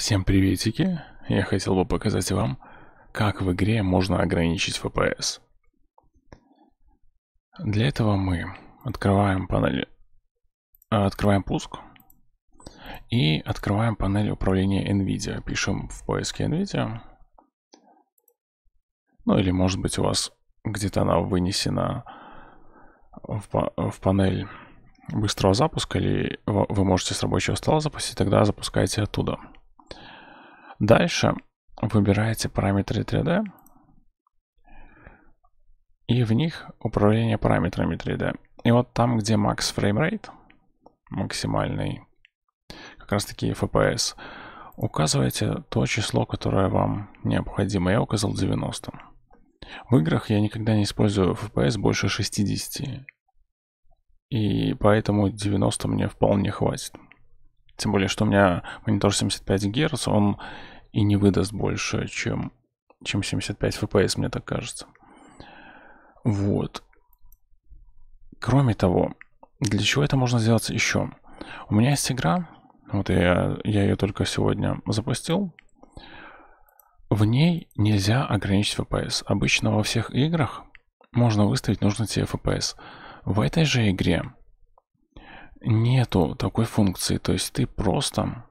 Всем приветики! Я хотел бы показать вам, как в игре можно ограничить FPS. Для этого мы открываем панель, э, открываем пуск и открываем панель управления NVIDIA. Пишем в поиске NVIDIA. Ну или может быть у вас где-то она вынесена в, в панель быстрого запуска или вы можете с рабочего стола запустить, тогда запускайте оттуда. Дальше выбираете параметры 3D и в них управление параметрами 3D. И вот там, где max frame rate, максимальный, как раз таки FPS, указываете то число, которое вам необходимо. Я указал 90. В играх я никогда не использую FPS больше 60. И поэтому 90 мне вполне хватит. Тем более, что у меня монитор 75 Гц, он и не выдаст больше, чем, чем 75 FPS, мне так кажется. Вот. Кроме того, для чего это можно сделать еще? У меня есть игра, вот я, я ее только сегодня запустил. В ней нельзя ограничить FPS. Обычно во всех играх можно выставить нужный тебе FPS. В этой же игре нету такой функции. То есть ты просто,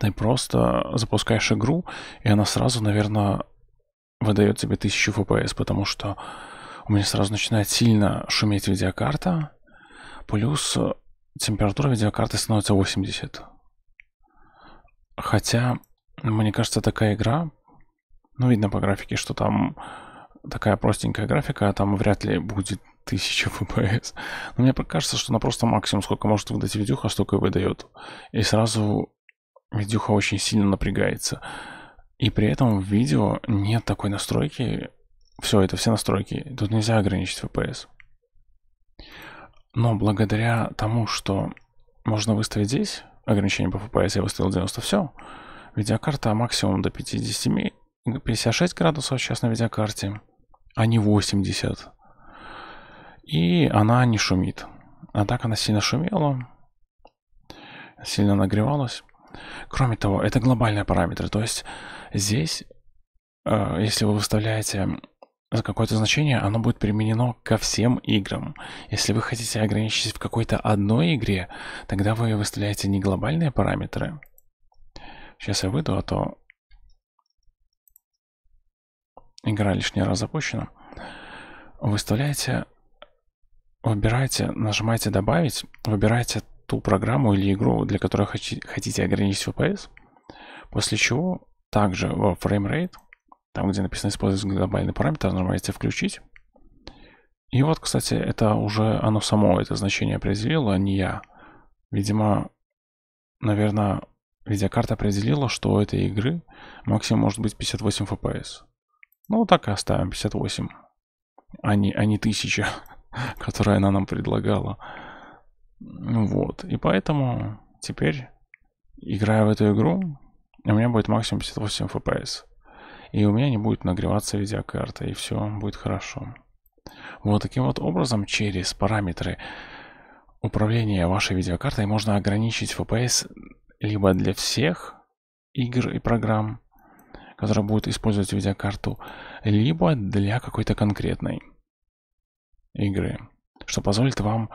ты просто запускаешь игру, и она сразу, наверное, выдает тебе 1000 FPS, потому что у меня сразу начинает сильно шуметь видеокарта, плюс температура видеокарты становится 80. Хотя, мне кажется, такая игра, ну, видно по графике, что там такая простенькая графика, а там вряд ли будет 1000 FPS. Но мне кажется, что она просто максимум, сколько может выдать видюха, столько и выдает. И сразу видюха очень сильно напрягается. И при этом в видео нет такой настройки. Все, это все настройки. Тут нельзя ограничить FPS. Но благодаря тому, что можно выставить здесь ограничение по FPS, я выставил 90, все. Видеокарта максимум до 57, 56 градусов сейчас на видеокарте, а не 80. И она не шумит. А так она сильно шумела, сильно нагревалась. Кроме того, это глобальные параметры. То есть здесь, э, если вы выставляете какое-то значение, оно будет применено ко всем играм. Если вы хотите ограничиться в какой-то одной игре, тогда вы выставляете не глобальные параметры. Сейчас я выйду, а то игра лишний раз запущена. Выставляете выбираете, нажимаете «Добавить», выбираете ту программу или игру, для которой хотите ограничить FPS, после чего также во Framerate, там где написано «Использовать глобальный параметр», нажимаете «Включить». И вот, кстати, это уже оно само это значение определило, а не я. Видимо, наверное, видеокарта определила, что у этой игры максимум может быть 58 FPS. Ну, так и оставим, 58, а не, а не 1000. которые она нам предлагала. Вот. И поэтому теперь, играя в эту игру, у меня будет максимум 58 FPS. И у меня не будет нагреваться видеокарта, и все будет хорошо. Вот таким вот образом через параметры управления вашей видеокартой можно ограничить FPS либо для всех игр и программ, которые будут использовать видеокарту, либо для какой-то конкретной игры, что позволит вам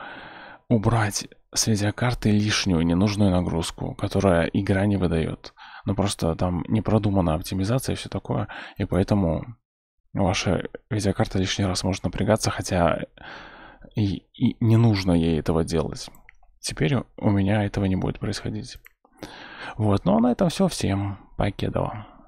убрать с видеокарты лишнюю ненужную нагрузку, которая игра не выдает. Но ну, просто там не продумана оптимизация и все такое, и поэтому ваша видеокарта лишний раз может напрягаться, хотя и, и не нужно ей этого делать. Теперь у меня этого не будет происходить. Вот, ну а на этом все. Всем покедова.